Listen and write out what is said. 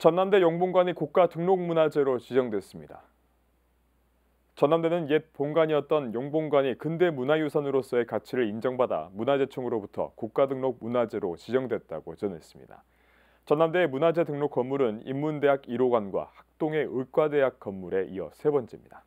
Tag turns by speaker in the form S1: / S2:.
S1: 전남대 영본관이 국가 등록문화재로 지정됐습니다. 전남대는 옛 본관이었던 용봉관이 근대 문화유산으로서의 가치를 인정받아 문화재청으로부터 국가등록문화재로 지정됐다고 전했습니다. 전남대의 문화재 등록 건물은 인문대학 1호관과 학동의 의과대학 건물에 이어 세 번째입니다.